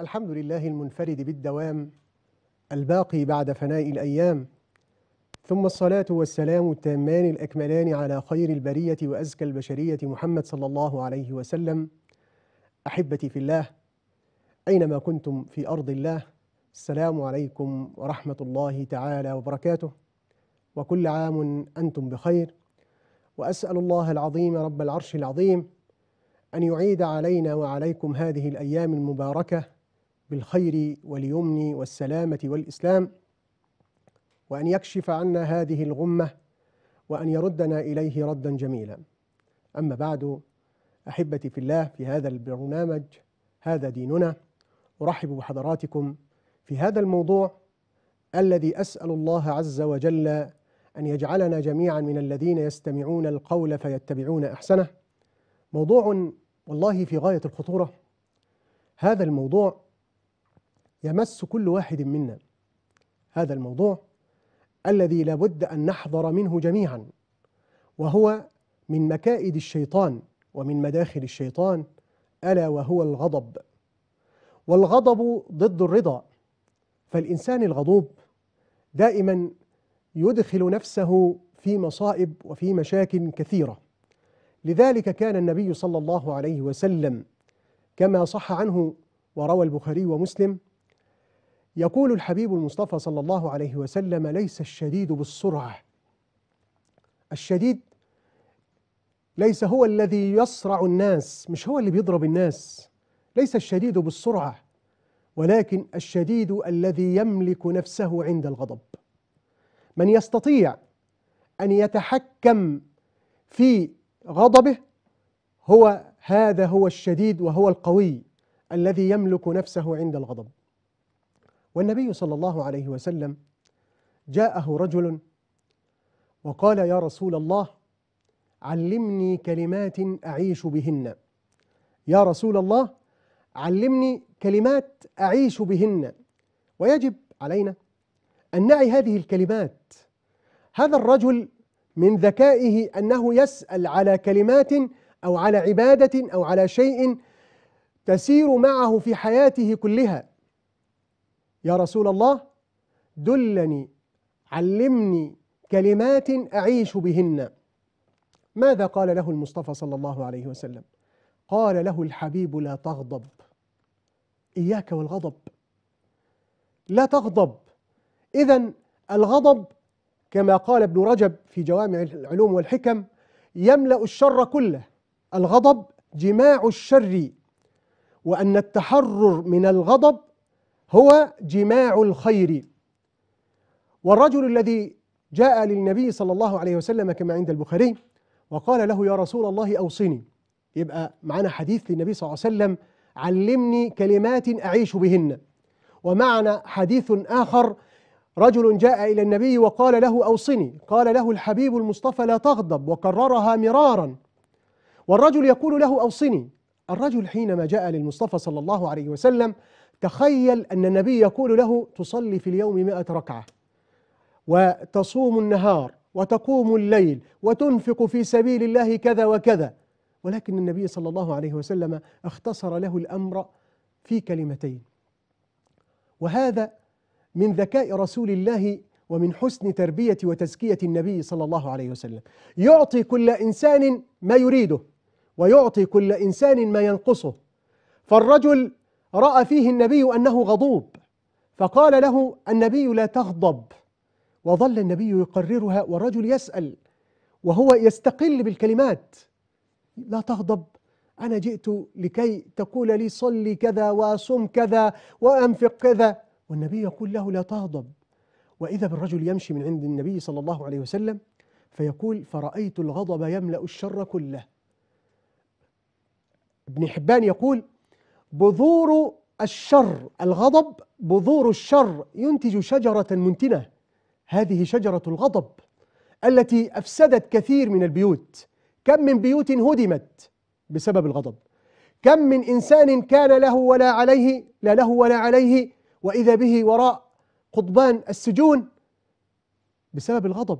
الحمد لله المنفرد بالدوام الباقي بعد فناء الأيام ثم الصلاة والسلام التامان الأكملان على خير البرية وأزكى البشرية محمد صلى الله عليه وسلم أحبتي في الله أينما كنتم في أرض الله السلام عليكم ورحمة الله تعالى وبركاته وكل عام أنتم بخير وأسأل الله العظيم رب العرش العظيم أن يعيد علينا وعليكم هذه الأيام المباركة بالخير واليمن والسلامة والإسلام وأن يكشف عنا هذه الغمة وأن يردنا إليه ردا جميلا أما بعد أحبتي في الله في هذا البرنامج هذا ديننا أرحب بحضراتكم في هذا الموضوع الذي أسأل الله عز وجل أن يجعلنا جميعا من الذين يستمعون القول فيتبعون أحسنه موضوع والله في غاية الخطورة هذا الموضوع يمس كل واحد منا هذا الموضوع الذي لابد ان نحذر منه جميعا وهو من مكائد الشيطان ومن مداخل الشيطان الا وهو الغضب والغضب ضد الرضا فالانسان الغضوب دائما يدخل نفسه في مصائب وفي مشاكل كثيره لذلك كان النبي صلى الله عليه وسلم كما صح عنه وروى البخاري ومسلم يقول الحبيب المصطفى صلى الله عليه وسلم ليس الشديد بالسرعة الشديد ليس هو الذي يصرع الناس مش هو اللي بيضرب الناس ليس الشديد بالسرعة ولكن الشديد الذي يملك نفسه عند الغضب من يستطيع أن يتحكم في غضبه هو هذا هو الشديد وهو القوي الذي يملك نفسه عند الغضب والنبي صلى الله عليه وسلم جاءه رجل وقال يا رسول الله علمني كلمات أعيش بهن يا رسول الله علمني كلمات أعيش بهن ويجب علينا أن نعي هذه الكلمات هذا الرجل من ذكائه أنه يسأل على كلمات أو على عبادة أو على شيء تسير معه في حياته كلها يا رسول الله دلني علمني كلمات أعيش بهن ماذا قال له المصطفى صلى الله عليه وسلم قال له الحبيب لا تغضب إياك والغضب لا تغضب إذا الغضب كما قال ابن رجب في جوامع العلوم والحكم يملأ الشر كله الغضب جماع الشر وأن التحرر من الغضب هو جماع الخير والرجل الذي جاء للنبي صلى الله عليه وسلم كما عند البخاري وقال له يا رسول الله أوصني يبقى معنا حديث للنبي صلى الله عليه وسلم علمني كلمات أعيش بهن ومعنا حديث آخر رجل جاء إلى النبي وقال له أوصني قال له الحبيب المصطفى لا تغضب وكررها مرارا والرجل يقول له أوصني الرجل حينما جاء للمصطفى صلى الله عليه وسلم تخيل أن النبي يقول له تصلي في اليوم مائة ركعة وتصوم النهار وتقوم الليل وتنفق في سبيل الله كذا وكذا ولكن النبي صلى الله عليه وسلم اختصر له الأمر في كلمتين وهذا من ذكاء رسول الله ومن حسن تربية وتزكية النبي صلى الله عليه وسلم يعطي كل إنسان ما يريده ويعطي كل إنسان ما ينقصه فالرجل رأى فيه النبي أنه غضوب فقال له النبي لا تغضب وظل النبي يقررها والرجل يسأل وهو يستقل بالكلمات لا تغضب أنا جئت لكي تقول لي صلي كذا وصم كذا وأنفق كذا والنبي يقول له لا تغضب وإذا بالرجل يمشي من عند النبي صلى الله عليه وسلم فيقول فرأيت الغضب يملأ الشر كله ابن حبان يقول بذور الشر الغضب بذور الشر ينتج شجرة منتنة هذه شجرة الغضب التي أفسدت كثير من البيوت كم من بيوت هدمت بسبب الغضب كم من إنسان كان له ولا عليه لا له ولا عليه وإذا به وراء قضبان السجون بسبب الغضب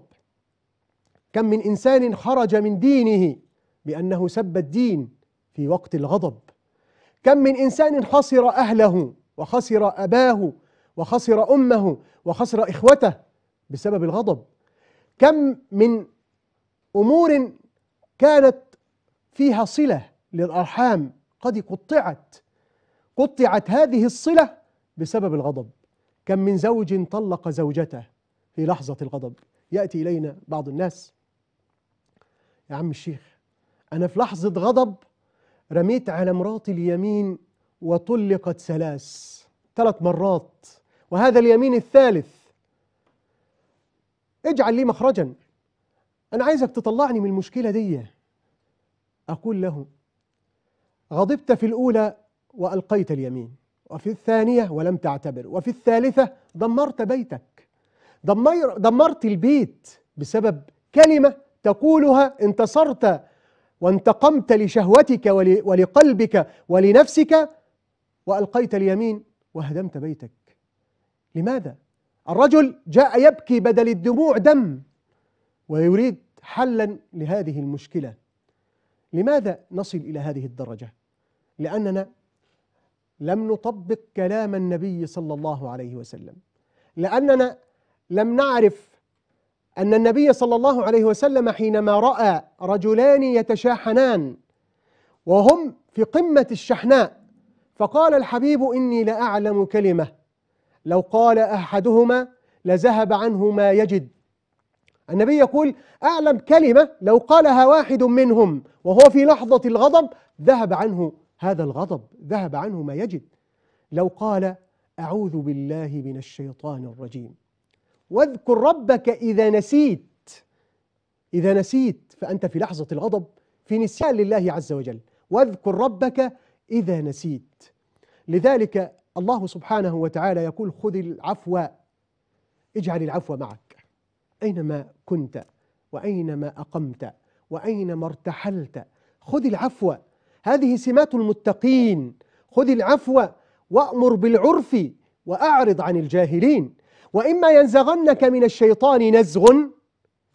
كم من إنسان خرج من دينه بأنه سب الدين في وقت الغضب كم من إنسان خسر أهله وخسر أباه وخسر أمه وخسر إخوته بسبب الغضب كم من أمور كانت فيها صلة للأرحام قد قطعت قطعت هذه الصلة بسبب الغضب كم من زوج طلق زوجته في لحظة الغضب يأتي إلينا بعض الناس يا عم الشيخ أنا في لحظة غضب رميت على مراتي اليمين وطلقت ثلاث ثلاث مرات وهذا اليمين الثالث اجعل لي مخرجا أنا عايزك تطلعني من المشكلة دي أقول له غضبت في الأولى وألقيت اليمين وفي الثانية ولم تعتبر وفي الثالثة دمرت بيتك دمر دمرت البيت بسبب كلمة تقولها انتصرت وانتقمت لشهوتك ولقلبك ولنفسك وألقيت اليمين وهدمت بيتك لماذا؟ الرجل جاء يبكي بدل الدموع دم ويريد حلا لهذه المشكلة لماذا نصل إلى هذه الدرجة؟ لأننا لم نطبق كلام النبي صلى الله عليه وسلم لأننا لم نعرف أن النبي صلى الله عليه وسلم حينما رأى رجلان يتشاحنان وهم في قمة الشحناء فقال الحبيب إني لأعلم كلمة لو قال أحدهما لذهب عنه ما يجد النبي يقول أعلم كلمة لو قالها واحد منهم وهو في لحظة الغضب ذهب عنه هذا الغضب ذهب عنه ما يجد لو قال أعوذ بالله من الشيطان الرجيم واذكر ربك إذا نسيت إذا نسيت فأنت في لحظة الغضب في نسيان لله عز وجل واذكر ربك إذا نسيت لذلك الله سبحانه وتعالى يقول خذ العفو اجعل العفو معك أينما كنت وأينما أقمت وأينما ارتحلت خذ العفو هذه سمات المتقين خذ العفو وأمر بالعرف وأعرض عن الجاهلين وإما ينزغنك من الشيطان نزغ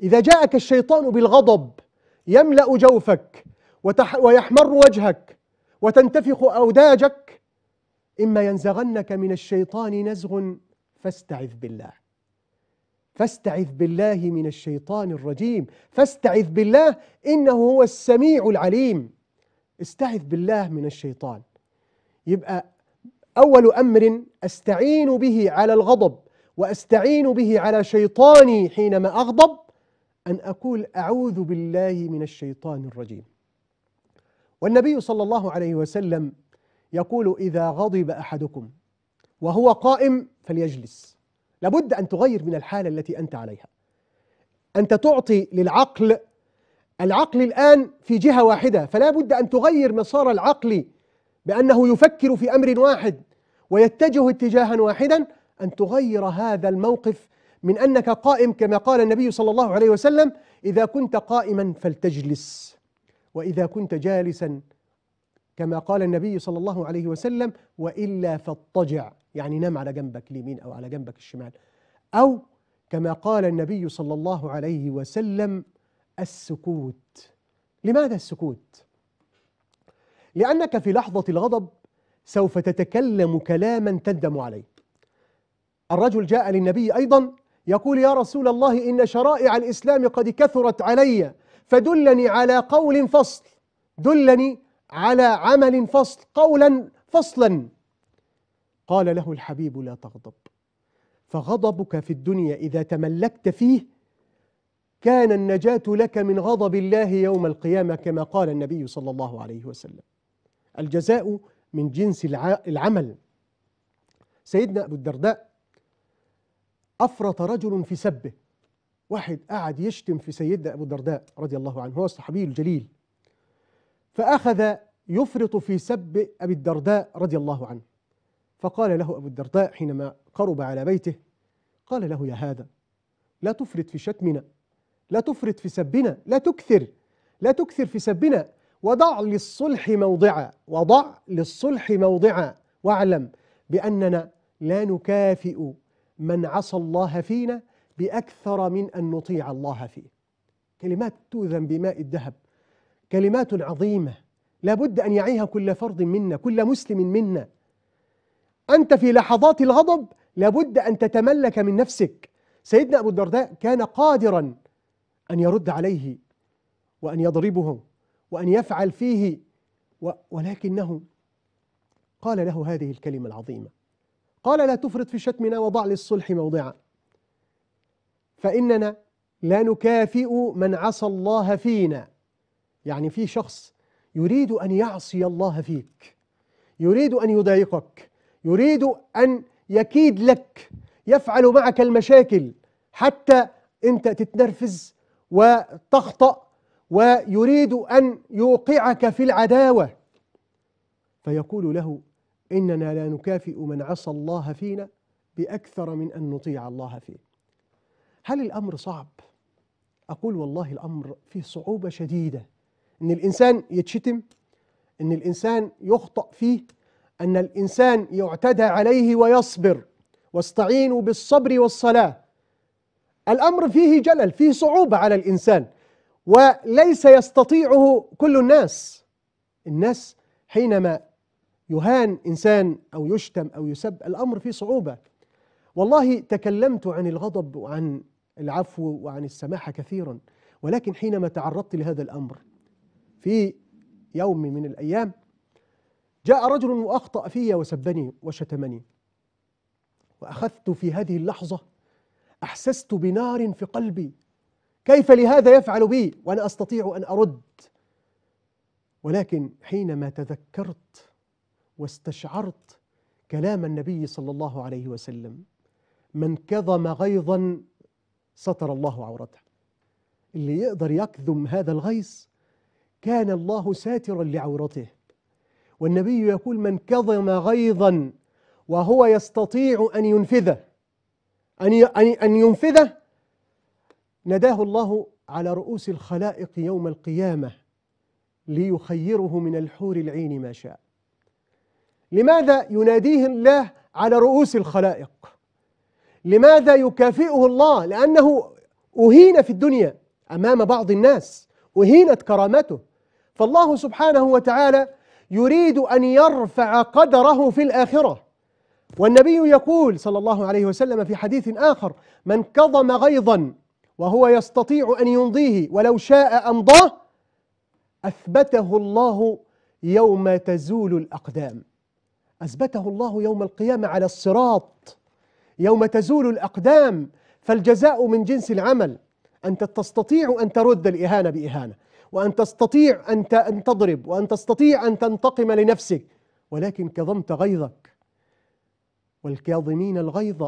إذا جاءك الشيطان بالغضب يملأ جوفك وتح ويحمر وجهك وتنتفخ أوداجك إما ينزغنك من الشيطان نزغ فاستعذ بالله فاستعذ بالله من الشيطان الرجيم فاستعذ بالله إنه هو السميع العليم استعذ بالله من الشيطان يبقى أول أمر أستعين به على الغضب وأستعين به على شيطاني حينما أغضب أن أقول أعوذ بالله من الشيطان الرجيم والنبي صلى الله عليه وسلم يقول إذا غضب أحدكم وهو قائم فليجلس لابد أن تغير من الحالة التي أنت عليها أنت تعطي للعقل العقل الآن في جهة واحدة فلا بد أن تغير مسار العقل بأنه يفكر في أمر واحد ويتجه اتجاها واحدا أن تغير هذا الموقف من أنك قائم كما قال النبي صلى الله عليه وسلم إذا كنت قائما فلتجلس وإذا كنت جالسا كما قال النبي صلى الله عليه وسلم وإلا فاضطجع يعني نام على جنبك اليمين أو على جنبك الشمال أو كما قال النبي صلى الله عليه وسلم السكوت لماذا السكوت؟ لأنك في لحظة الغضب سوف تتكلم كلاما تندم عليه الرجل جاء للنبي أيضا يقول يا رسول الله إن شرائع الإسلام قد كثرت علي فدلني على قول فصل دلني على عمل فصل قولا فصلا قال له الحبيب لا تغضب فغضبك في الدنيا إذا تملكت فيه كان النجاة لك من غضب الله يوم القيامة كما قال النبي صلى الله عليه وسلم الجزاء من جنس العمل سيدنا أبو الدرداء أفرط رجل في سبه واحد قعد يشتم في سيدنا أبو الدرداء رضي الله عنه هو الصحابي الجليل فأخذ يفرط في سب أبي الدرداء رضي الله عنه فقال له أبو الدرداء حينما قرب على بيته قال له يا هذا لا تفرط في شتمنا لا تفرط في سبنا لا تكثر لا تكثر في سبنا وضع للصلح موضعا وضع للصلح موضعا واعلم بأننا لا نكافئ من عصى الله فينا بأكثر من أن نطيع الله فيه كلمات توذن بماء الذهب كلمات عظيمة لا بد أن يعيها كل فرد منا كل مسلم منا أنت في لحظات الغضب لابد أن تتملك من نفسك سيدنا أبو الدرداء كان قادرا أن يرد عليه وأن يضربه وأن يفعل فيه ولكنه قال له هذه الكلمة العظيمة قال لا تفرط في شتمنا وضع للصلح موضعا فإننا لا نكافئ من عصى الله فينا يعني في شخص يريد أن يعصي الله فيك يريد أن يضايقك يريد أن يكيد لك يفعل معك المشاكل حتى أنت تتنرفز وتخطأ ويريد أن يوقعك في العداوة فيقول له إننا لا نكافئ من عصى الله فينا بأكثر من أن نطيع الله فيه هل الأمر صعب؟ أقول والله الأمر فيه صعوبة شديدة إن الإنسان يتشتم إن الإنسان يخطأ فيه أن الإنسان يعتدى عليه ويصبر واستعينوا بالصبر والصلاة الأمر فيه جلل فيه صعوبة على الإنسان وليس يستطيعه كل الناس الناس حينما يهان إنسان أو يشتم أو يسب الأمر فيه صعوبة والله تكلمت عن الغضب وعن العفو وعن السماحة كثيرا ولكن حينما تعرضت لهذا الأمر في يوم من الأيام جاء رجل وأخطأ في وسبني وشتمني وأخذت في هذه اللحظة أحسست بنار في قلبي كيف لهذا يفعل بي وأنا أستطيع أن أرد ولكن حينما تذكرت واستشعرت كلام النبي صلى الله عليه وسلم من كظم غيظا ستر الله عورته اللي يقدر يكظم هذا الغيظ كان الله ساترا لعورته والنبي يقول من كظم غيظا وهو يستطيع أن ينفذه أن ينفذه نداه الله على رؤوس الخلائق يوم القيامة ليخيره من الحور العين ما شاء لماذا يناديه الله على رؤوس الخلائق لماذا يكافئه الله لأنه أهين في الدنيا أمام بعض الناس أهينت كرامته فالله سبحانه وتعالى يريد أن يرفع قدره في الآخرة والنبي يقول صلى الله عليه وسلم في حديث آخر من كظم غيظا وهو يستطيع أن يمضيه ولو شاء أمضاه أثبته الله يوم تزول الأقدام أثبته الله يوم القيامة على الصراط يوم تزول الأقدام فالجزاء من جنس العمل أنت تستطيع أن ترد الإهانة بإهانة وأن تستطيع أن أن تضرب وأن تستطيع أن تنتقم لنفسك ولكن كظمت غيظك والكاظمين الغيظ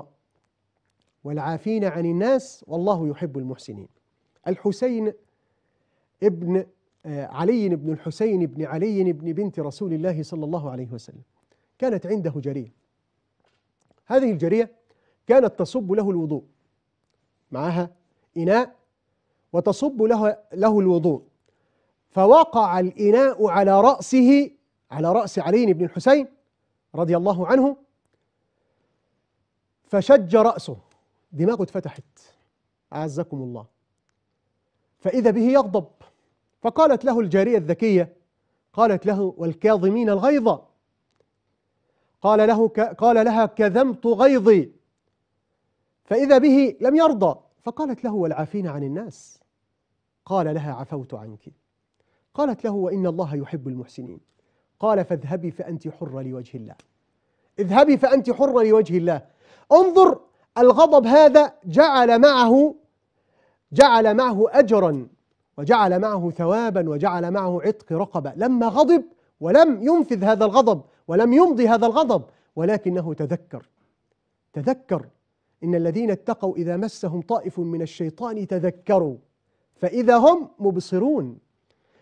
والعافين عن الناس والله يحب المحسنين الحسين ابن آه، علي بن الحسين بن علي بن بنت رسول الله صلى الله عليه وسلم كانت عنده جارية هذه الجارية كانت تصب له الوضوء معها إناء وتصب له له الوضوء فوقع الإناء على رأسه على رأس علي بن الحسين رضي الله عنه فشج رأسه دماغه اتفتحت أعزكم الله فإذا به يغضب فقالت له الجارية الذكية قالت له والكاظمين الغيظ قال له ك... قال لها كذمت غيظي فإذا به لم يرضى فقالت له والعافين عن الناس قال لها عفوت عنك قالت له وإن الله يحب المحسنين قال فاذهبي فأنت حرة لوجه الله اذهبي فأنت حرة لوجه الله انظر الغضب هذا جعل معه جعل معه أجرا وجعل معه ثوابا وجعل معه عتق رقبة لما غضب ولم ينفذ هذا الغضب ولم يمضي هذا الغضب ولكنه تذكر تذكر إن الذين اتقوا إذا مسهم طائف من الشيطان تذكروا فإذا هم مبصرون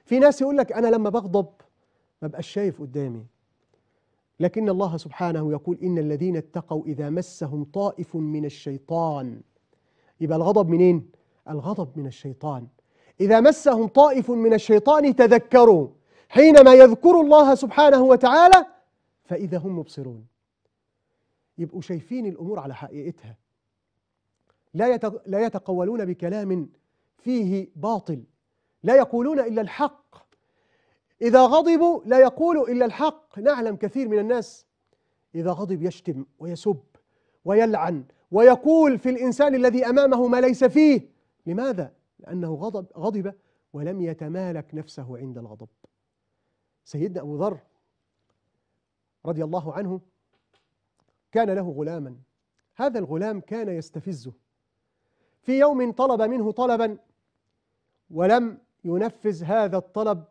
في ناس يقول لك أنا لما بغضب ما بقاش شايف قدامي لكن الله سبحانه يقول إن الذين اتقوا إذا مسهم طائف من الشيطان يبقى الغضب منين؟ الغضب من الشيطان إذا مسهم طائف من الشيطان تذكروا حينما يذكروا الله سبحانه وتعالى فإذا هم مبصرون يبقوا شايفين الأمور على حقيقتها لا لا يتقولون بكلام فيه باطل لا يقولون إلا الحق إذا غضبوا لا يقولوا إلا الحق نعلم كثير من الناس إذا غضب يشتم ويسب ويلعن ويقول في الإنسان الذي أمامه ما ليس فيه لماذا؟ لأنه غضب غضب ولم يتمالك نفسه عند الغضب سيدنا أبو ذر رضي الله عنه كان له غلاما هذا الغلام كان يستفزه في يوم طلب منه طلبا ولم ينفذ هذا الطلب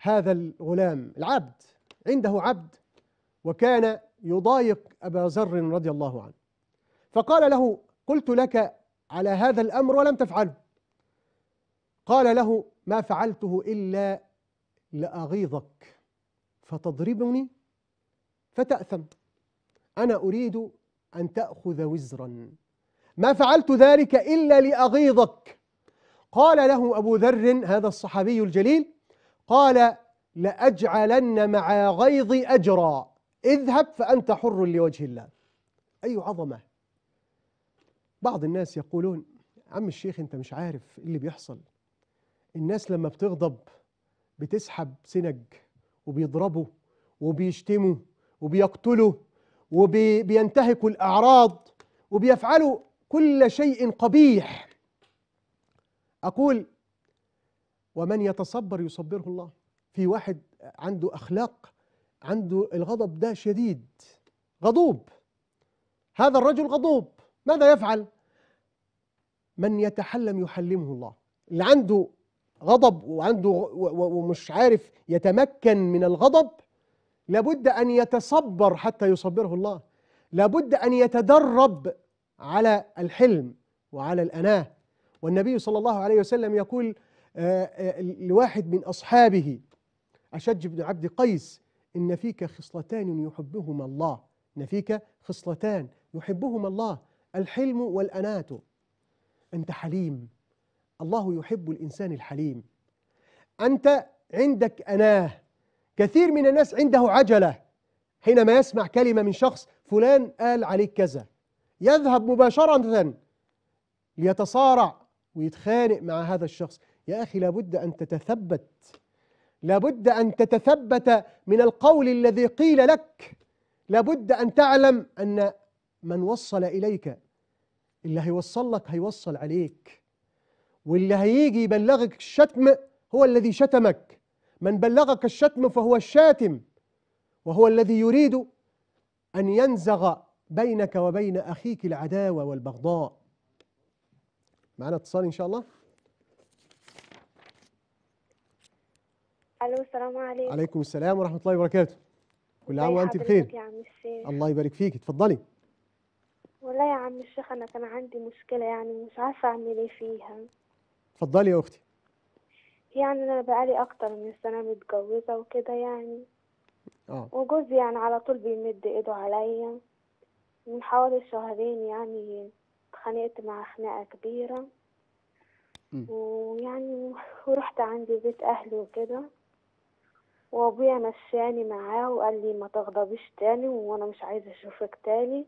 هذا الغلام العبد عنده عبد وكان يضايق أبا ذر رضي الله عنه فقال له قلت لك على هذا الأمر ولم تفعله قال له ما فعلته إلا لأغيظك فتضربني فتأثم أنا أريد أن تأخذ وزرا ما فعلت ذلك إلا لأغيظك قال له أبو ذر هذا الصحابي الجليل قال لأجعلن مع غيظي أجرا اذهب فأنت حر لوجه الله أي عظمة بعض الناس يقولون عم الشيخ أنت مش عارف إيه اللي بيحصل الناس لما بتغضب بتسحب سنج وبيضربوا وبيشتموا وبيقتلوا وبينتهكوا الأعراض وبيفعلوا كل شيء قبيح أقول ومن يتصبر يصبره الله في واحد عنده أخلاق عنده الغضب ده شديد غضوب هذا الرجل غضوب ماذا يفعل من يتحلم يحلمه الله اللي عنده غضب وعنده ومش عارف يتمكن من الغضب لابد أن يتصبر حتى يصبره الله لابد أن يتدرب على الحلم وعلى الأناة والنبي صلى الله عليه وسلم يقول آه، آه، لواحد من أصحابه أشج بن عبد قيس إن فيك خصلتان يحبهما الله إن فيك خصلتان يحبهما الله الحلم والأناة أنت حليم الله يحب الإنسان الحليم أنت عندك أناه كثير من الناس عنده عجلة حينما يسمع كلمة من شخص فلان قال عليك كذا يذهب مباشرة ليتصارع ويتخانق مع هذا الشخص يا أخي لابد أن تتثبت لابد أن تتثبت من القول الذي قيل لك لابد أن تعلم أن من وصل إليك اللي هيوصل لك هيوصل عليك واللي هيجي يبلغك الشتم هو الذي شتمك من بلغك الشتم فهو الشاتم وهو الذي يريد أن ينزغ بينك وبين أخيك العداوة والبغضاء معنا اتصال إن شاء الله ألو السلام عليكم عليكم السلام ورحمة الله وبركاته كل عام وأنت بخير يا عم الشيخ الله يبارك فيك اتفضلي والله يا عم الشيخ أنا كان عندي مشكلة يعني مش عارفة أعمل إيه فيها اتفضلي يا أختي يعني انا بقالي اكتر من سنه متجوزه وكده يعني اه وجوزي يعني على طول بيمد ايده عليا من حوالي شهرين يعني اتخانقت مع خناقه كبيره ويعني ورحت عندي بيت اهلي وكده وابويا مشاني معاه وقال لي ما تغضبيش تاني وانا مش عايزه اشوفك تاني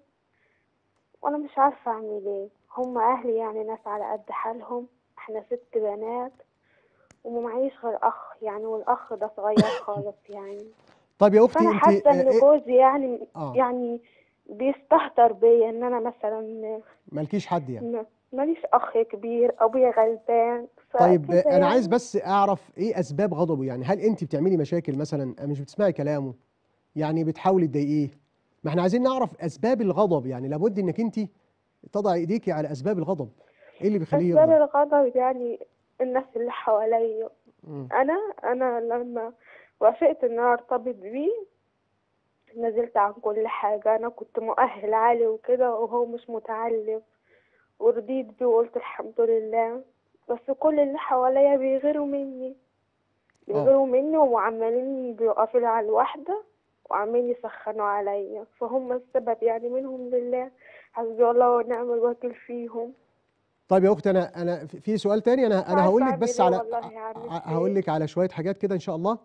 وانا مش عارفه اعمل ايه هم اهلي يعني ناس على قد حالهم احنا ست بنات وما معيش غير اخ يعني والاخ ده صغير خالص يعني طيب يا اختي انت حاسه ان آه، آه، جوزي يعني آه. يعني بيستهتر بيا ان انا مثلا مالكيش حد يعني ماليش اخ كبير ابويا غلبان طيب انا يعني عايز بس اعرف ايه اسباب غضبه يعني هل انت بتعملي مشاكل مثلا آه، مش بتسمعي كلامه يعني بتحاولي تضايقيه ما احنا عايزين نعرف اسباب الغضب يعني لابد انك انت تضعي ايديكي على اسباب الغضب ايه اللي بيخليه يغضب اسباب الغضب يعني الناس اللي حواليا انا انا لما وافقت ان انا ارتبط بيه نزلت عن كل حاجة أنا كنت مؤهل عالي وكده وهو مش متعلم ورضيت بيه وقلت الحمد لله بس كل اللي حواليا بيغيروا مني بيغيروا اه. مني وعمالين بيقفلوا على الواحدة وعمالين يسخنوا عليا فهم السبب يعني منهم لله حسبي الله ونعم الوكيل فيهم طيب يا اخت انا انا في سؤال تاني انا انا هقول لك بس على هقول لك على شويه حاجات كده ان شاء الله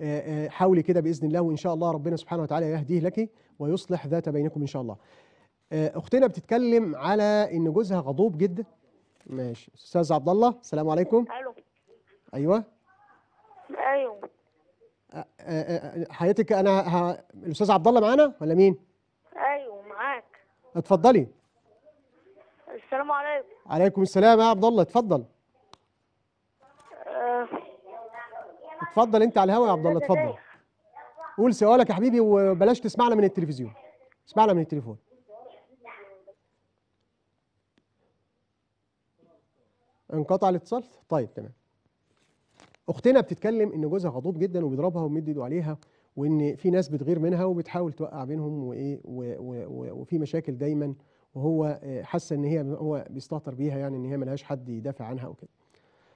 آه، آه، حاولي كده باذن الله وان شاء الله ربنا سبحانه وتعالى يهديه لك ويصلح ذات بينكم ان شاء الله آه، اختنا بتتكلم على ان جوزها غضوب جدا ماشي استاذ عبد الله السلام عليكم الو ايوه ايوه حياتك انا ه... الاستاذ عبد الله معانا ولا مين ايوه معاك اتفضلي السلام عليكم عليكم السلام يا عبد الله اتفضل أه اتفضل انت على الهوا يا عبد الله اتفضل قول سؤالك يا حبيبي وبلاش تسمعنا من التلفزيون اسمعنا من التليفون انقطع الاتصال طيب تمام اختنا بتتكلم ان جوزها غضوب جدا وبيضربها ومد ايده عليها وان في ناس بتغير منها وبتحاول توقع بينهم وايه وفي مشاكل دايما وهو آه، حس ان هي هو بيستهتر بيها يعني ان هي ملهاش حد يدافع عنها او كده.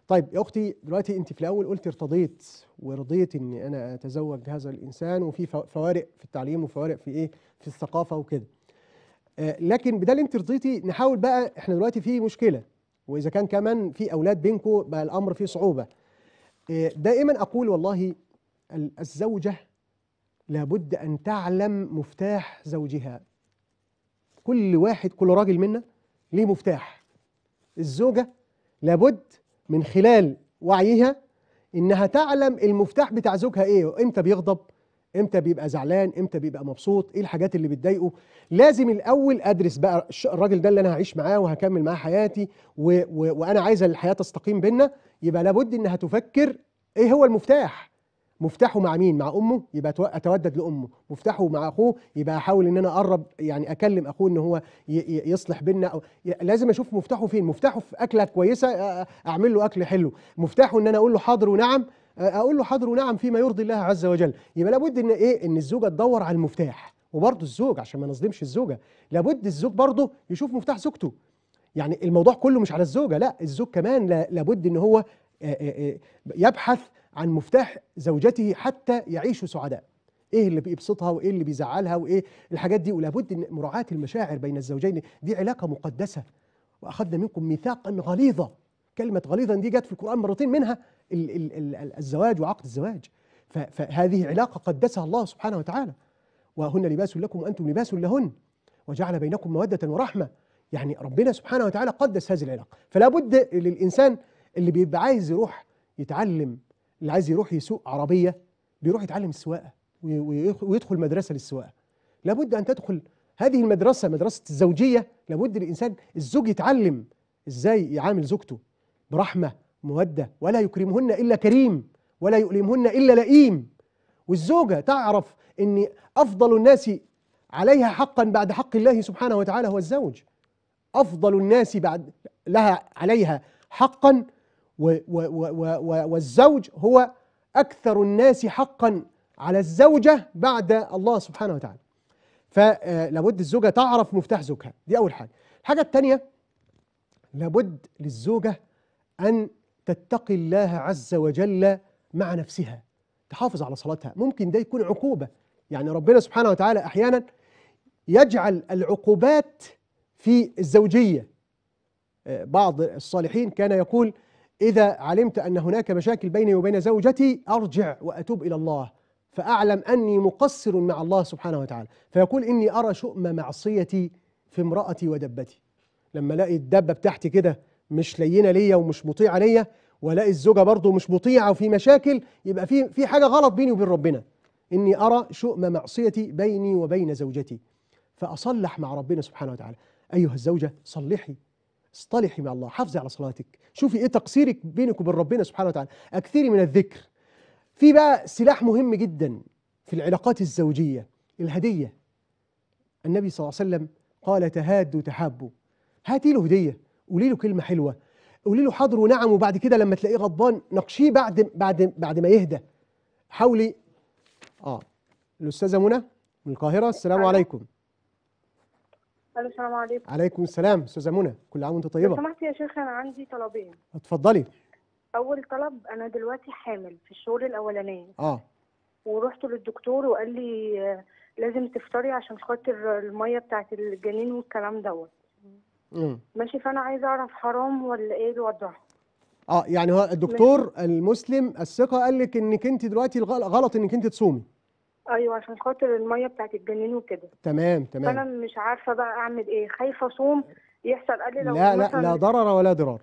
طيب يا اختي دلوقتي انت في الاول قلت ارتضيت ورضيت ان انا اتزوج هذا الانسان وفي فوارق في التعليم وفوارق في ايه في الثقافه وكده. آه، لكن بدل انت رضيتي نحاول بقى احنا دلوقتي في مشكله واذا كان كمان في اولاد بينكم بقى الامر فيه صعوبه. آه، دائما اقول والله الزوجه لابد ان تعلم مفتاح زوجها كل واحد كل راجل منا ليه مفتاح الزوجة لابد من خلال وعيها إنها تعلم المفتاح بتاع زوجها إيه امتى بيغضب إمتى بيبقى زعلان إمتى بيبقى مبسوط إيه الحاجات اللي بتضايقه لازم الأول أدرس بقى الراجل ده اللي أنا هعيش معاه وهكمل معاه حياتي وأنا عايزة الحياة تستقيم بينا يبقى لابد إنها تفكر إيه هو المفتاح مفتاحه مع مين مع امه يبقى اتودد لامه مفتاحه مع اخوه يبقى احاول ان انا اقرب يعني اكلم اخوه ان هو يصلح بينا او لازم اشوف مفتاحه فين مفتاحه في اكله كويسه اعمل له اكل حلو مفتاحه ان انا اقول له حاضر ونعم اقول له حاضر ونعم فيما يرضي الله عز وجل يبقى لابد ان ايه ان الزوجه تدور على المفتاح وبرضه الزوج عشان ما نظلمش الزوجه لابد الزوج برضه يشوف مفتاح زوجته يعني الموضوع كله مش على الزوجه لا الزوج كمان لابد ان هو يبحث عن مفتاح زوجته حتى يعيشوا سعداء ايه اللي بيبسطها وايه اللي بيزعلها وايه الحاجات دي ولابد ان مراعاه المشاعر بين الزوجين دي علاقه مقدسه واخذنا منكم ميثاقا غليظا كلمه غليظا دي جت في القران مرتين منها ال ال ال الزواج وعقد الزواج فهذه علاقه قدسها الله سبحانه وتعالى وهن لباس لكم وانتم لباس لهن وجعل بينكم موده ورحمه يعني ربنا سبحانه وتعالى قدس هذه العلاقه فلا بد للانسان اللي بيبقى عايز يروح يتعلم اللي عايز يروح يسوق عربية بيروح يتعلم السواقة ويدخل مدرسة للسواقة لابد أن تدخل هذه المدرسة مدرسة الزوجية لابد الإنسان الزوج يتعلم إزاي يعامل زوجته برحمة مودة ولا يكرمهن إلا كريم ولا يؤلمهن إلا لئيم والزوجة تعرف أن أفضل الناس عليها حقا بعد حق الله سبحانه وتعالى هو الزوج أفضل الناس بعد لها عليها حقا والزوج هو أكثر الناس حقا على الزوجة بعد الله سبحانه وتعالى فلابد آه، الزوجة تعرف مفتاح زوجها دي أول حاجة الحاجة الثانية لابد للزوجة أن تتقي الله عز وجل مع نفسها تحافظ على صلاتها ممكن ده يكون عقوبة يعني ربنا سبحانه وتعالى أحيانا يجعل العقوبات في الزوجية آه، بعض الصالحين كان يقول إذا علمت أن هناك مشاكل بيني وبين زوجتي أرجع وأتوب إلى الله فأعلم أني مقصر مع الله سبحانه وتعالى فيقول إني أرى شؤم معصيتي في امرأتي ودبتي لما الاقي الدبه بتاعتي كده مش لينه ليا ومش مطيعه ليا والاقي الزوجه برضه مش مطيعه وفي مشاكل يبقى في في حاجه غلط بيني وبين ربنا اني ارى شؤم معصيتي بيني وبين زوجتي فاصلح مع ربنا سبحانه وتعالى ايها الزوجه صلحي اصطلحي مع الله حافظي على صلاتك شوفي ايه تقصيرك بينك وبين ربنا سبحانه وتعالى اكثري من الذكر في بقى سلاح مهم جدا في العلاقات الزوجية الهدية النبي صلى الله عليه وسلم قال تهادوا تحابوا هاتي له هدية قولي له كلمة حلوة قولي له حاضر ونعم وبعد كده لما تلاقيه غضبان ناقشيه بعد بعد بعد ما يهدى حاولي اه الاستاذه منى من القاهره السلام عليكم الو السلام عليكم عليكم السلام استاذه منى كل عام وانت طيبه لو سمحت يا شيخ انا عندي طلبين اتفضلي اول طلب انا دلوقتي حامل في الشهور الاولانيه اه ورحت للدكتور وقال لي آه، لازم تفطري عشان خاطر الميه بتاعت الجنين والكلام دوت ماشي فانا عايزه اعرف حرام ولا ايه الوضع اه يعني هو الدكتور المسلم الثقه قال لك انك انت دلوقتي غلط انك انت تصومي ايوه عشان خاطر الميه بتاعت الجنين وكده تمام تمام فانا مش عارفه بقى اعمل ايه خايفه اصوم يحصل قال لي لو لا لا لا ضرر ولا ضرار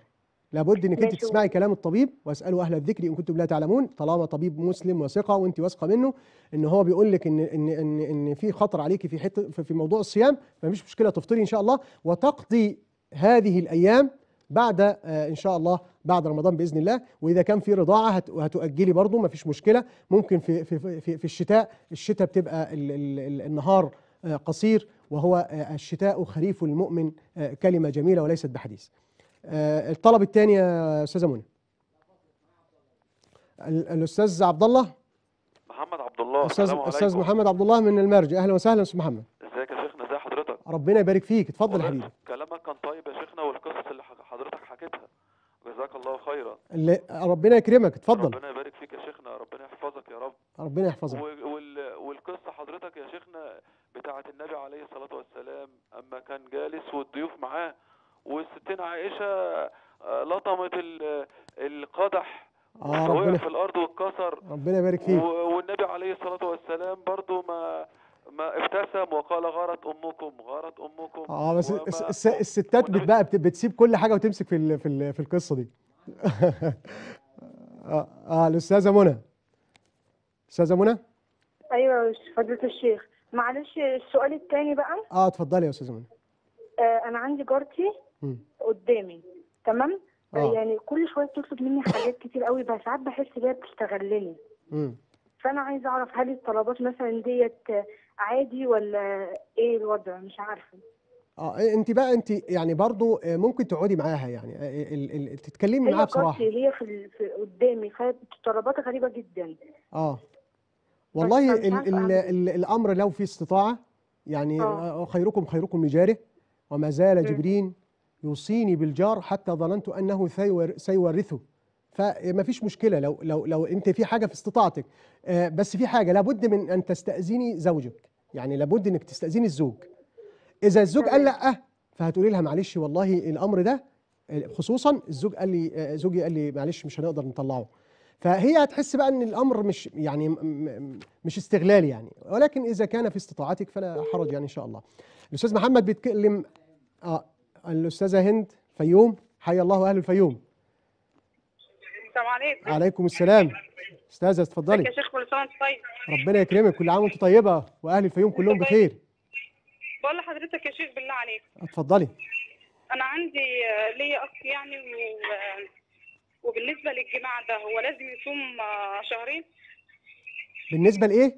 لابد انك انت تسمعي كلام الطبيب واسالوا اهل الذكر ان كنتم لا تعلمون طالما طبيب مسلم وثقه وانت واثقه منه ان هو بيقول لك ان ان ان ان في خطر عليكي في حته في موضوع الصيام فمش مشكله تفطري ان شاء الله وتقضي هذه الايام بعد آه، ان شاء الله بعد رمضان باذن الله واذا كان في رضاعه هتؤجلي برضه مفيش مشكله ممكن في في في, في الشتاء الشتاء بتبقى ال ال النهار آه، قصير وهو آه، الشتاء خريف المؤمن كلمه جميله وليست بحديث الطلب الثاني يا استاذه منى الاستاذ عبد الله محمد عبد الله استاذ استاذ محمد عبد الله من المرج اهلا وسهلا استاذ محمد ازيك يا شيخنا ازي حضرتك ربنا يبارك فيك اتفضل يا حبيبي جزاك الله خيرا ربنا يكرمك اتفضل ربنا يبارك فيك يا شيخنا ربنا يحفظك يا رب ربنا يحفظك وال... والقصه حضرتك يا شيخنا بتاعه النبي عليه الصلاه والسلام اما كان جالس والضيوف معاه والستين عائشه آه، لطمت القدح آه ربنا في الارض واتكسر ربنا يبارك فيك والنبي عليه الصلاه والسلام برضو ما ما ابتسم وقال غارت امكم غارت امكم اه بس الس الستات بقى بتسيب كل حاجه وتمسك في ال في, ال في القصه دي آه،, اه, الاستاذه منى استاذه منى ايوه فضيله الشيخ معلش السؤال الثاني بقى اه اتفضلي يا استاذه منى آه انا عندي جارتي قدامي تمام آه،, آه. يعني كل شويه بتطلب مني حاجات كتير قوي بس ساعات بحس ان هي بتستغلني فانا عايزه اعرف هل الطلبات مثلا ديت عادي ولا ايه الوضع مش عارفه اه إيه، انت بقى انت يعني برضو آه، ممكن تقعدي معاها يعني آه، آه، تتكلمي معاها بصراحه هي في, في قدامي خدت طلبات غريبه جدا اه طيب، والله الـ الـ الـ الامر لو في استطاعه يعني أوه. خيركم خيركم لجاره وما زال جبرين يوصيني بالجار حتى ظننت انه سيورثه فما فيش مشكله لو لو لو انت في حاجه في استطاعتك بس في حاجه لابد من ان تستاذني زوجك يعني لابد انك تستاذني الزوج اذا الزوج قال لا فهتقولي لها معلش والله الامر ده خصوصا الزوج قال لي زوجي قال لي معلش مش هنقدر نطلعه فهي هتحس بقى ان الامر مش يعني مش استغلال يعني ولكن اذا كان في استطاعتك فلا حرج يعني ان شاء الله الاستاذ محمد بيتكلم اه الاستاذه هند فيوم حيا الله اهل الفيوم السلام عليكم عليكم السلام استاذه اتفضلي يا شيخ كل سنه وانت طيب ربنا يكرمك كل عام وانت طيبه واهل الفيوم كلهم بخير طيب. بقول لحضرتك يا شيخ بالله عليك اتفضلي انا عندي آه، ليا اخ يعني و... آه، وبالنسبه للجماع ده هو لازم يصوم آه، شهرين بالنسبه لايه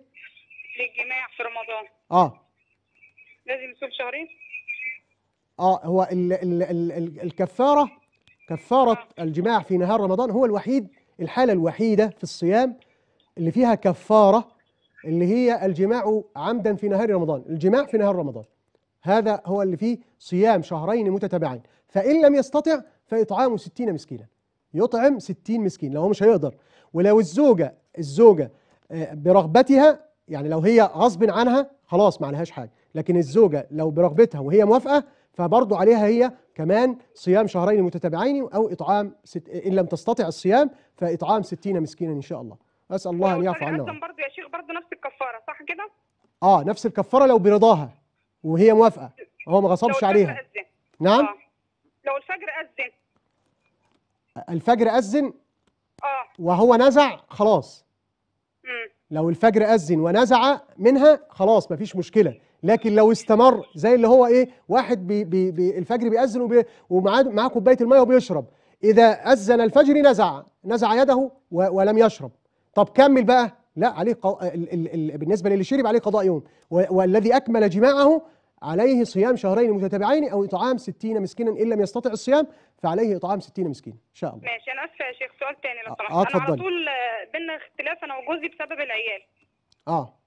للجماع في رمضان اه لازم يصوم شهرين اه هو ال ال ال ال الكفاره كفاره آه. الجماع في نهار رمضان هو الوحيد الحالة الوحيدة في الصيام اللي فيها كفارة اللي هي الجماع عمدا في نهار رمضان الجماع في نهار رمضان هذا هو اللي فيه صيام شهرين متتابعين فإن لم يستطع فإطعام ستين مسكينا يطعم ستين مسكين لو هو مش هيقدر ولو الزوجة الزوجة آه، برغبتها يعني لو هي غصب عنها خلاص ما عليهاش حاجة لكن الزوجة لو برغبتها وهي موافقة فبرضه عليها هي كمان صيام شهرين متتابعين أو إطعام ست... إن لم تستطع الصيام فإطعام 60 مسكينا إن شاء الله أسأل الله أن يعفو عنها برضه يا شيخ برضه نفس الكفارة صح كده؟ آه نفس الكفارة لو برضاها وهي موافقة هو ما غصبش عليها أزن. نعم آه. لو الفجر أذن الفجر أذن آه وهو نزع خلاص مم. لو الفجر أذن ونزع منها خلاص مفيش مشكلة لكن لو استمر زي اللي هو ايه واحد بي بي بي الفجر بيأذن ومعاه كوبايه الميه وبيشرب اذا اذن الفجر نزع نزع يده ولم يشرب طب كمل بقى لا عليه قو... ال... ال... ال... بالنسبه للي شرب عليه قضاء يوم و... والذي اكمل جماعه عليه صيام شهرين متتابعين او اطعام 60 مسكينا ان لم يستطع الصيام فعليه اطعام 60 مسكين ان شاء الله ماشي انا اسفه يا شيخ سؤال تاني لو سمحت آه انا على طول آه، بينا اختلاف انا وجوزي بسبب العيال اه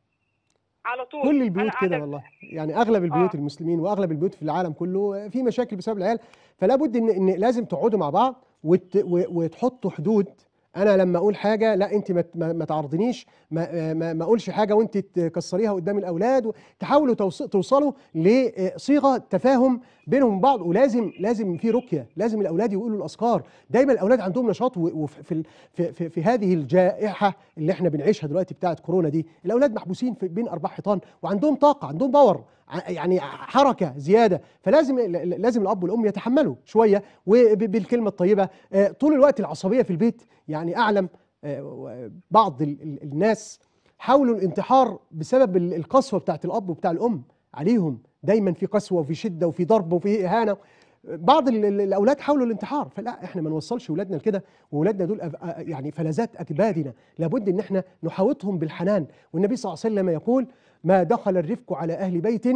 على طول كل البيوت كده والله يعني اغلب البيوت آه. المسلمين واغلب البيوت في العالم كله في مشاكل بسبب العيال فلا بد ان, إن لازم تقعدوا مع بعض وت... وتحطوا حدود انا لما اقول حاجه لا انت ما تعرضنيش ما, ما, ما اقولش حاجه وانت تكسريها قدام الاولاد تحاولوا توصلوا لصيغه تفاهم بينهم بعض ولازم لازم في رقيه لازم الاولاد يقولوا الاذكار دايما الاولاد عندهم نشاط وفي في, في, في هذه الجائحه اللي احنا بنعيشها دلوقتي بتاعه كورونا دي الاولاد محبوسين في بين اربع حيطان وعندهم طاقه عندهم باور يعني حركه زياده فلازم لازم الاب والام يتحملوا شويه وبالكلمه الطيبه آه، طول الوقت العصبيه في البيت يعني اعلم آه، بعض الناس حاولوا الانتحار بسبب القسوه بتاعت الاب وبتاع الام عليهم دايما في قسوه وفي شده وفي ضرب وفي اهانه بعض الاولاد حاولوا الانتحار فلا احنا ما نوصلش اولادنا لكده واولادنا دول آه، يعني فلذات اكبادنا لابد ان احنا نحاوطهم بالحنان والنبي صلى الله عليه وسلم يقول ما دخل الرفق على أهل بيت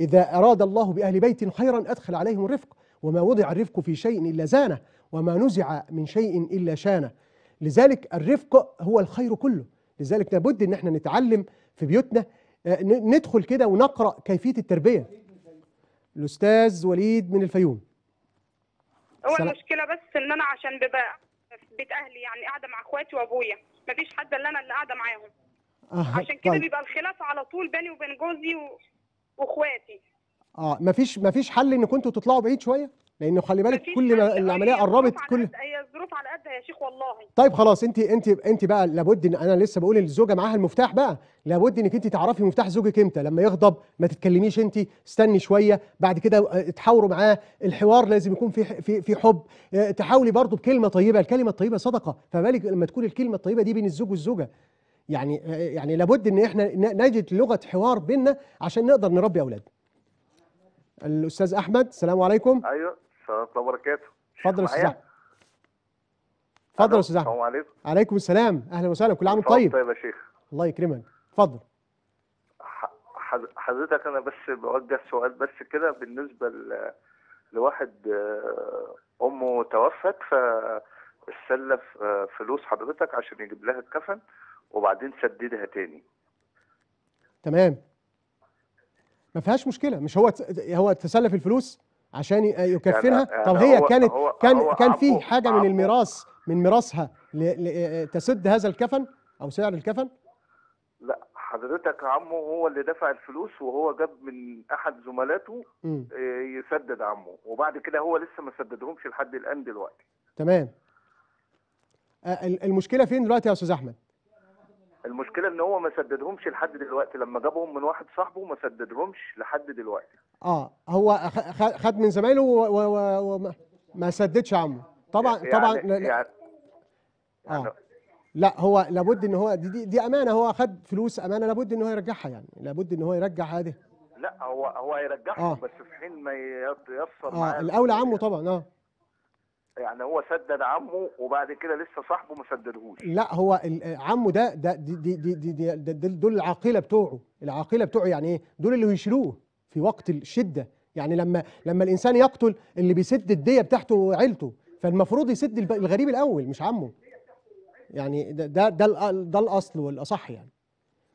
إذا أراد الله بأهل بيت خيرا أدخل عليهم الرفق وما وضع الرفق في شيء إلا زانه وما نزع من شيء إلا شانه لذلك الرفق هو الخير كله لذلك لابد ان احنا نتعلم في بيوتنا آه، ندخل كده ونقرا كيفيه التربيه الاستاذ وليد من الفيوم هو سلام. المشكله بس ان انا عشان ببقى في بيت اهلي يعني قاعده مع اخواتي وابويا مفيش حد الا انا اللي قاعده معاهم عشان كده طيب. بيبقى الخلاف على طول بيني وبين جوزي و... واخواتي اه مفيش مفيش حل ان كنتوا تطلعوا بعيد شويه لانه خلي بالك كل ما العمليه قربت كل هي الظروف على قدها يا شيخ والله طيب خلاص انت انت انت بقى لابد ان انا لسه بقول الزوجه معاها المفتاح بقى لابد انك انت تعرفي مفتاح زوجك امتى لما يغضب ما تتكلميش انت استني شويه بعد كده آه، تحاوروا معاه الحوار لازم يكون في في في حب آه، تحاولي برضه بكلمه طيبه الكلمه الطيبه صدقه فما بالك لما تكون الكلمه الطيبه دي بين الزوج والزوجه يعني يعني لابد ان احنا نجد لغه حوار بيننا عشان نقدر نربي اولادنا الاستاذ احمد السلام عليكم ايوه السلام عليكم وبركاته اتفضل يا استاذ احمد اتفضل يا استاذ احمد السلام عليكم عليكم السلام اهلا وسهلا كل عام وانت طيب طيب يا شيخ الله يكرمك اتفضل حضرتك انا بس بوجه سؤال بس كده بالنسبه لواحد آه، امه توفت فسلف آه، فلوس حضرتك عشان يجيب لها الكفن وبعدين سددها تاني تمام ما فيهاش مشكله مش هو هو تسلف الفلوس عشان يكفنها يعني طب هي هو كانت هو كان هو كان في حاجه من الميراث من ميراثها تسد هذا الكفن او سعر الكفن لا حضرتك عمه هو اللي دفع الفلوس وهو جاب من احد زملاته آه، يسدد عمه وبعد كده هو لسه ما سددهمش لحد الان دلوقتي تمام آه، المشكله فين دلوقتي يا استاذ احمد المشكله ان هو ما سددهمش لحد دلوقتي لما جابهم من واحد صاحبه ما سددهمش لحد دلوقتي اه هو خد من زمايله وما سددش عمه طبعا يعني طبعا يعني, يعني آه. يعني- لا هو لابد ان هو دي, دي, دي امانه هو خد فلوس امانه لابد ان هو يرجعها يعني لابد ان هو يرجع هذه لا هو هو هيرجعها آه. بس في حين ما يتيسر آه. معاه الاولى عنه طبعا اه يعني هو سدد عمه وبعد كده لسه صاحبه ما سددهوش لا هو عمه ده ده دي دي دي, دي, دي, دي, دول العاقله بتوعه العاقله بتوعه يعني ايه دول اللي هيشيلوه في وقت الشده يعني لما لما الانسان يقتل اللي بيسد الديه بتاعته وعيلته فالمفروض يسد الغريب الاول مش عمه يعني ده ده ده, ده الاصل والاصح يعني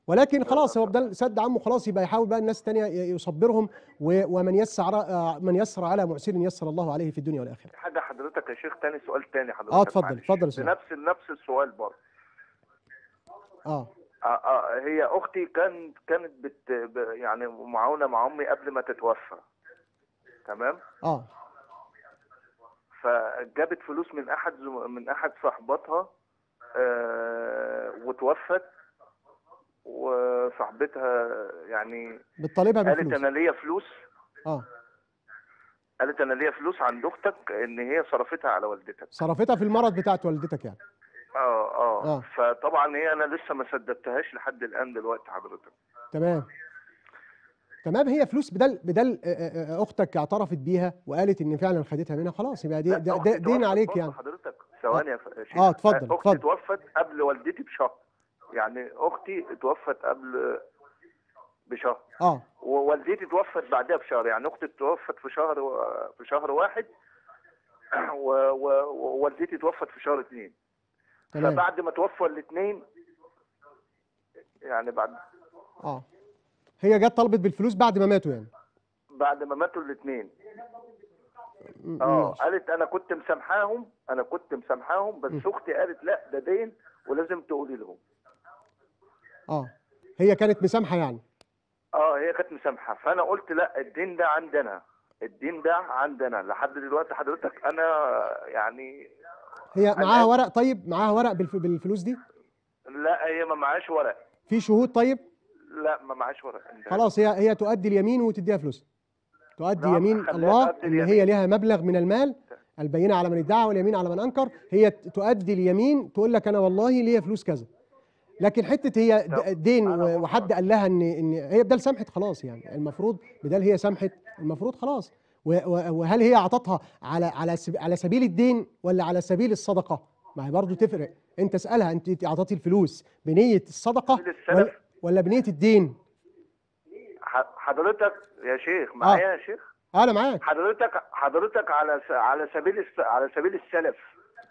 ولكن خلاص هو بدل سد عمه خلاص يبقى يحاول بقى الناس الثانيه يصبرهم ومن يسر آه، من يسر على معسر يسر الله عليه في الدنيا والاخره. حاجه حضرتك يا شيخ ثاني سؤال ثاني حضرتك اه اتفضل اتفضل نفس نفس السؤال برضه. اه آه, آه، هي اختي كانت كانت بت يعني معاونه مع امي قبل ما تتوفى تمام اه فجابت فلوس من احد من احد صاحباتها آه وتوفت وصاحبتها يعني بتطالبها بفلوس قالت انا ليا فلوس اه قالت انا ليا فلوس عند اختك ان هي صرفتها على والدتك صرفتها في المرض بتاعت والدتك يعني اه اه, آه. فطبعا هي انا لسه ما سددتهاش لحد الان دلوقتي حضرتك تمام تمام هي فلوس بدل بدل آه، آه، اختك اعترفت بيها وقالت ان فعلا خدتها منها خلاص يبقى دي دين عليك يعني حضرتك ثواني يا شيخ اه اتفضل اتفضل اختي توفت قبل والدتي بشهر يعني اختي اتوفت قبل بشهر اه ووالدتي اتوفت بعدها بشهر يعني اختي اتوفت في شهر و... في شهر واحد ووالدتي اتوفت في شهر اثنين تمام. فبعد ما توفى الاثنين يعني بعد اه هي جت طلبت بالفلوس بعد ما ماتوا يعني بعد ما ماتوا الاثنين اه قالت انا كنت مسامحاهم انا كنت مسامحاهم بس اختي قالت لا ده دين ولازم تقولي لهم اه هي كانت مسامحه يعني اه هي كانت مسامحه فانا قلت لا الدين ده عندنا الدين ده عندنا لحد دلوقتي حضرتك انا يعني هي معاها ورق طيب معاها ورق بالفلوس دي لا هي ما معهاش ورق في شهود طيب لا ما معهاش ورق خلاص هي هي تؤدي اليمين وتديها فلوس تؤدي نعم، يمين الله ان هي لها مبلغ من المال البينه على من ادعى واليمين على من انكر هي تؤدي اليمين تقول لك انا والله ليا فلوس كذا لكن حته هي دين وحد قال لها ان ان هي بدال سامحت خلاص يعني المفروض بدال هي سامحت المفروض خلاص وهل هي اعطتها على على على سبيل الدين ولا على سبيل الصدقه؟ ما هي برضه تفرق انت اسالها انت اعطتي الفلوس بنيه الصدقه ولا, بنيه الدين؟ حضرتك يا شيخ آه. معايا آه. يا شيخ؟ آه، انا معاك حضرتك حضرتك على على سبيل على سبيل السلف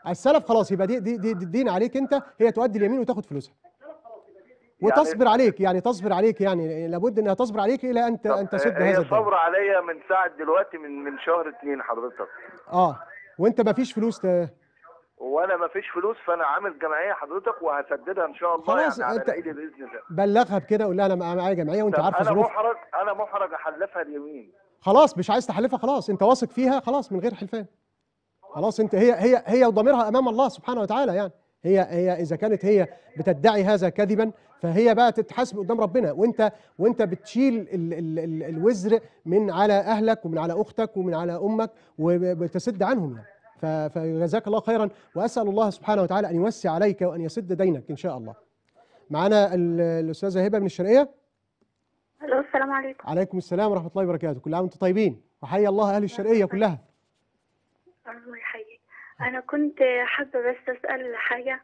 السلف خلاص يبقى دي دي, دي دين عليك انت هي تؤدي اليمين وتاخد فلوسها يعني وتصبر يعني عليك يعني تصبر عليك يعني لابد انها تصبر عليك الى ان ان تسد هذا الدين هي صبر عليا من ساعه دلوقتي من من شهر اثنين حضرتك اه وانت ما فيش فلوس ت... وانا ما فيش فلوس فانا عامل جمعيه حضرتك وهسددها ان شاء الله خلاص يعني انت على باذن الله بلغها بكده قول لها انا معايا جمعيه وانت عارفه انا محرج انا محرج احلفها اليمين خلاص مش عايز تحلفها خلاص انت واثق فيها خلاص من غير حلفان خلاص انت هي هي هي وضميرها امام الله سبحانه وتعالى يعني هي هي اذا كانت هي بتدعي هذا كذبا فهي بقى تتحاسب قدام ربنا وانت وانت بتشيل الـ الـ الـ الوزر من على اهلك ومن على اختك ومن على امك وبتسد عنهم يعني فجزاك الله خيرا واسال الله سبحانه وتعالى ان يوسع عليك وان يسد دينك ان شاء الله. معانا الاستاذه هبه من الشرقيه. الو السلام عليكم. عليكم السلام ورحمه الله وبركاته، كل عام وانتم طيبين وحيا الله اهل الشرقيه كلها. الله أنا كنت حابة بس أسأل حاجة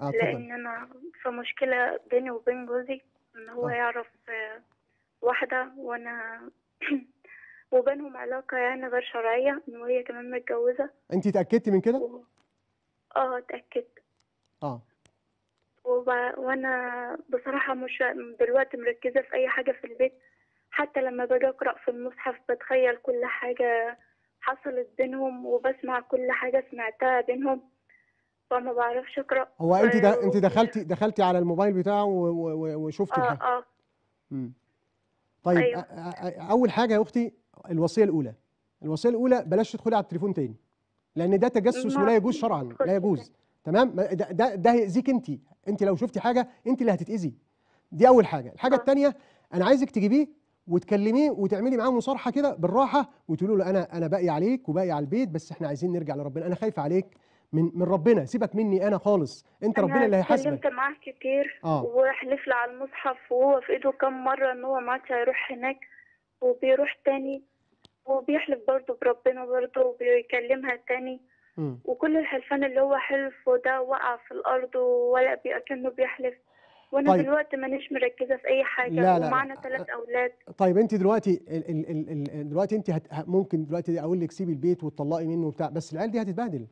آه لأن أنا في مشكلة بيني وبين جوزي إن هو آه. يعرف آه، واحدة وأنا وبينهم علاقة يعني غير شرعية إن وهي كمان متجوزة أنت اتأكدتي من كده؟ و... آه اتأكدت آه وب... وأنا بصراحة مش دلوقتي مركزة في أي حاجة في البيت حتى لما باجي أقرأ في المصحف بتخيل كل حاجة حصلت بينهم وبسمع كل حاجة سمعتها بينهم فما بعرفش أقرأ هو أنت ده آه، أنت دخلتي دخلتي على الموبايل بتاعه وشفتي آه الحاجة آه طيب أيوة. أول حاجة يا أختي الوصية الأولى الوصية الأولى بلاش تدخلي على التليفون تاني لأن ده تجسس ولا يجوز شرعا لا يجوز تمام ده ده, ده هيأذيك أنت أنت لو شفتي حاجة أنت اللي هتتأذي دي أول حاجة الحاجة آه. الثانية أنا عايزك تجيبيه وتكلميه وتعملي معاه مصارحه كده بالراحه وتقولي له انا انا باقي عليك وباقي على البيت بس احنا عايزين نرجع لربنا انا خايفه عليك من من ربنا سيبك مني انا خالص انت أنا ربنا اللي هيحاسبك اتكلمت معاه كتير آه. وحلف لي على المصحف وهو في ايده كام مره ان هو مات هيروح هناك وبيروح تاني وبيحلف برضه بربنا برضه وبيكلمها تاني م. وكل الحلفان اللي هو حلفه ده وقع في الارض ولا كانه بيحلف وانا طيب. دلوقتي مانيش مركزه في اي حاجه لا لا ومعنا ثلاث اولاد طيب انت دلوقتي ال ال ال دلوقتي انت هت ممكن دلوقتي اقول لك سيبي البيت وتطلقي منه وبتاع بس العيال دي هتتبهدل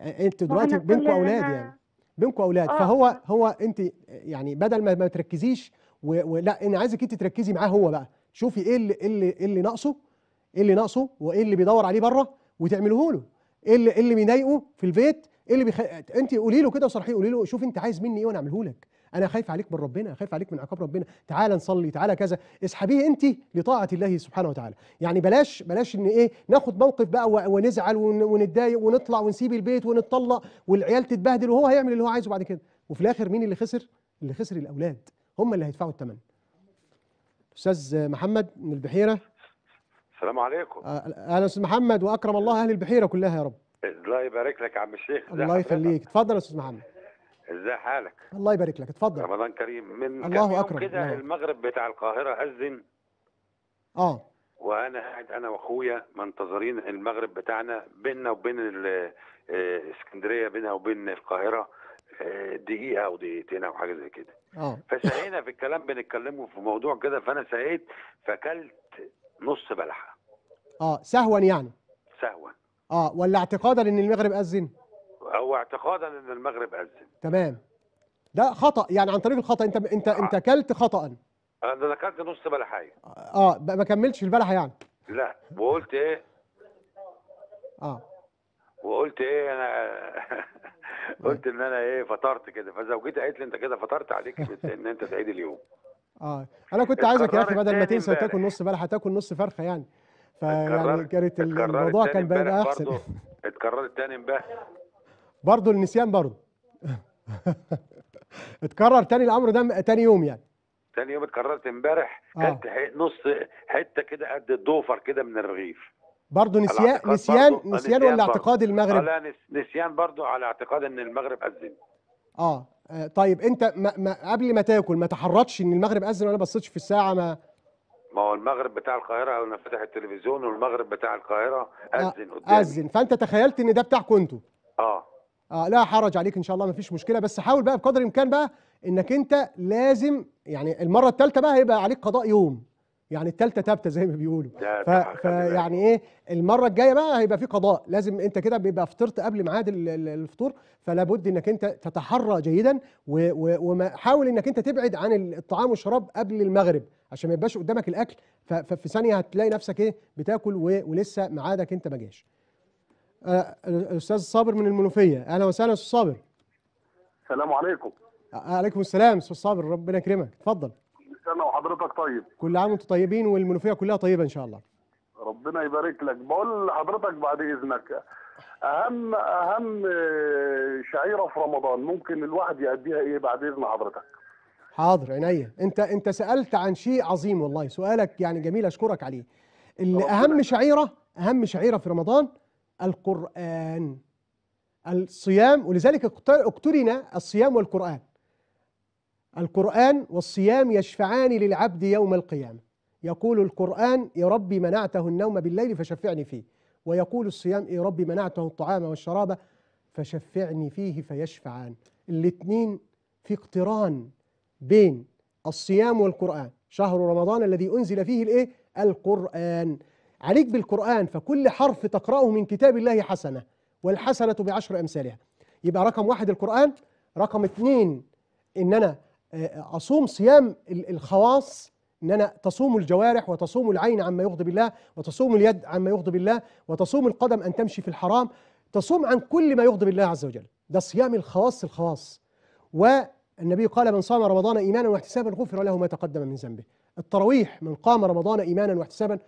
انت دلوقتي بينكم اولاد يعني بينكم اولاد آه. فهو هو انت يعني بدل ما, ما تركزيش ولا انا عايزك انت تركزي معاه هو بقى شوفي ايه اللي ايه اللي ايه اللي ناقصه ايه اللي ناقصه وايه اللي بيدور عليه بره وتعمله له ايه اللي ايه اللي بيضايقه في البيت ايه اللي بيخ... انت قولي له كده وصرحيه قولي له شوف انت عايز مني ايه وانا اعمله لك انا خايف عليك من ربنا خايف عليك من عقاب ربنا تعالى نصلي تعالى كذا اسحبيه انت لطاعه الله سبحانه وتعالى يعني بلاش بلاش ان ايه ناخد موقف بقى ونزعل ونتضايق ونطلع ونسيب البيت ونتطلق والعيال تتبهدل وهو هيعمل اللي هو عايزه بعد كده وفي الاخر مين اللي خسر اللي خسر الاولاد هم اللي هيدفعوا الثمن استاذ محمد من البحيره السلام عليكم اهلا آه، استاذ محمد واكرم الله اهل البحيره كلها يا رب الله يبارك لك يا عم الشيخ الله يخليك اتفضل يا استاذ محمد ازاي حالك الله يبارك لك اتفضل رمضان كريم من الله اكرم كده المغرب بتاع القاهره اذن اه وانا قاعد انا واخويا منتظرين المغرب بتاعنا بيننا وبين آه، اسكندريه بينها وبين القاهره آه، دقيقه او دقيقتين او حاجه زي كده اه فسهينا في الكلام بنتكلموا في موضوع كده فانا سهيت فكلت نص بلحه اه سهوا يعني سهوا اه ولا اعتقادا ان المغرب اذن هو اعتقادا ان المغرب اذن تمام ده خطا يعني عن طريق الخطا انت انت آه. انت كلت خطا انا اكلت نص بلحايه اه ما كملتش البلحه يعني لا وقلت ايه اه وقلت ايه انا قلت ان انا ايه فطرت كده فزوجتي قالت لي انت كده فطرت عليك ان انت تعيد اليوم اه انا كنت عايزك يا اخي بدل ما تنسى تاكل نص بلحه تاكل نص فرخه يعني فيعني كانت الموضوع كان بقى احسن اتكررت تاني امبارح برضه النسيان برضه اتكرر تاني الامر ده تاني يوم يعني تاني يوم اتكررت امبارح آه. كانت آه. نص حته كده قد الضوفر كده من الرغيف برضه نسيان نسيان آه، نسيان ولا اعتقاد المغرب؟ لا نسيان برضه على اعتقاد ان المغرب اذن آه. اه طيب انت ما ما قبل ما تاكل ما تحرضش ان المغرب اذن ولا بصيتش في الساعه ما ما هو المغرب بتاع القاهره اول ما فتح التلفزيون والمغرب بتاع القاهره اذن آه قدامي اذن فانت تخيلت ان ده بتاعكم انتوا اه آه لا حرج عليك ان شاء الله ما فيش مشكله بس حاول بقى بقدر الامكان بقى انك انت لازم يعني المره الثالثه بقى هيبقى عليك قضاء يوم يعني الثالثه ثابته زي ما بيقولوا ف... فيعني ايه المره الجايه بقى هيبقى في قضاء لازم انت كده بيبقى فطرت قبل ميعاد الفطور فلا بد انك انت تتحرى جيدا وحاول و... انك انت تبعد عن الطعام والشراب قبل المغرب عشان ما يبقاش قدامك الاكل ففي ثانيه هتلاقي نفسك ايه بتاكل و... ولسه ميعادك انت ما جاش آه، الاستاذ صابر من المنوفيه اهلا وسهلا استاذ صابر السلام عليكم آه، عليكم السلام استاذ صابر ربنا يكرمك اتفضل انا وحضرتك طيب كل عام وانتم طيبين والمنوفيه كلها طيبه ان شاء الله ربنا يبارك لك بقول لحضرتك بعد اذنك اهم اهم آه، شعيره في رمضان ممكن الواحد يأديها ايه بعد اذن حضرتك حاضر عينيا انت انت سالت عن شيء عظيم والله سؤالك يعني جميل اشكرك عليه اللي اهم شعيره اهم شعيره في رمضان القرآن الصيام ولذلك اقترن الصيام والقرآن القرآن والصيام يشفعان للعبد يوم القيامة يقول القرآن يا ربي منعته النوم بالليل فشفعني فيه ويقول الصيام يا ربي منعته الطعام والشراب فشفعني فيه فيشفعان الاثنين في اقتران بين الصيام والقرآن شهر رمضان الذي أنزل فيه الإيه؟ القرآن عليك بالقرآن فكل حرف تقرأه من كتاب الله حسنة والحسنة بعشر أمثالها يبقى رقم واحد القرآن رقم اثنين إن أنا آه، أصوم صيام الخواص إن أنا تصوم الجوارح وتصوم العين عما يغضب الله وتصوم اليد عما يغضب الله وتصوم القدم أن تمشي في الحرام تصوم عن كل ما يغضب الله عز وجل ده صيام الخواص الخواص والنبي قال من صام رمضان إيمانا واحتسابا غفر له ما تقدم من ذنبه التراويح من قام رمضان إيمانا واحتسابا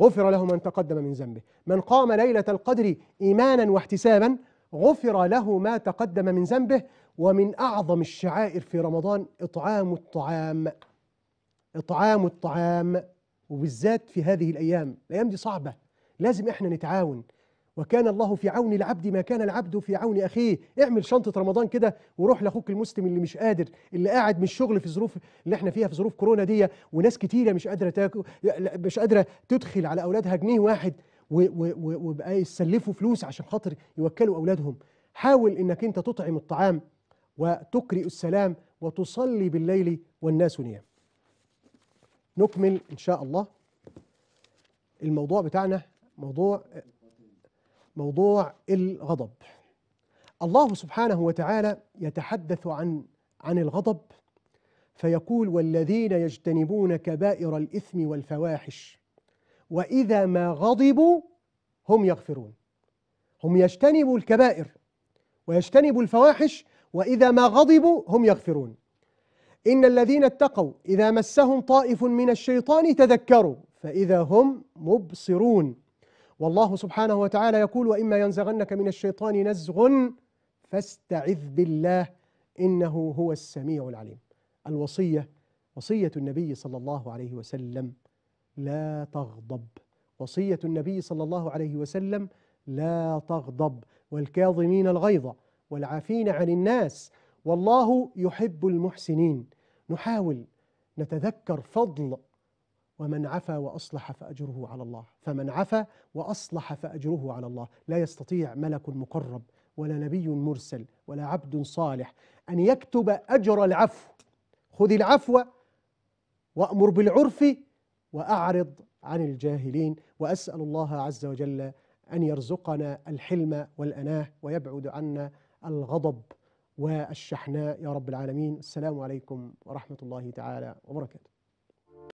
غفر له من تقدم من ذنبه من قام ليلة القدر إيمانا واحتسابا غفر له ما تقدم من ذنبه ومن أعظم الشعائر في رمضان إطعام الطعام إطعام الطعام وبالذات في هذه الأيام الأيام دي صعبة لازم إحنا نتعاون وكان الله في عون العبد ما كان العبد في عون اخيه اعمل شنطه رمضان كده وروح لاخوك المسلم اللي مش قادر اللي قاعد من الشغل في ظروف اللي احنا فيها في ظروف كورونا دي وناس كتيره مش قادره تاكل مش قادره تدخل على اولادها جنيه واحد وبقى يسلفوا فلوس عشان خاطر يوكلوا اولادهم حاول انك انت تطعم الطعام وتقرئ السلام وتصلي بالليل والناس نيام نكمل ان شاء الله الموضوع بتاعنا موضوع موضوع الغضب الله سبحانه وتعالى يتحدث عن عن الغضب فيقول والذين يجتنبون كبائر الإثم والفواحش وإذا ما غضبوا هم يغفرون هم يجتنبوا الكبائر ويجتنبوا الفواحش وإذا ما غضبوا هم يغفرون إن الذين اتقوا إذا مسهم طائف من الشيطان تذكروا فإذا هم مبصرون والله سبحانه وتعالى يقول وإما ينزغنك من الشيطان نزغ فاستعذ بالله إنه هو السميع العليم الوصية وصية النبي صلى الله عليه وسلم لا تغضب وصية النبي صلى الله عليه وسلم لا تغضب والكاظمين الغيظ والعافين عن الناس والله يحب المحسنين نحاول نتذكر فضل ومن عفا واصلح فاجره على الله فمن عفا واصلح فاجره على الله لا يستطيع ملك مقرب ولا نبي مرسل ولا عبد صالح ان يكتب اجر العفو خذ العفو وامر بالعرف واعرض عن الجاهلين واسال الله عز وجل ان يرزقنا الحلم والاناه ويبعد عنا الغضب والشحناء يا رب العالمين السلام عليكم ورحمه الله تعالى وبركاته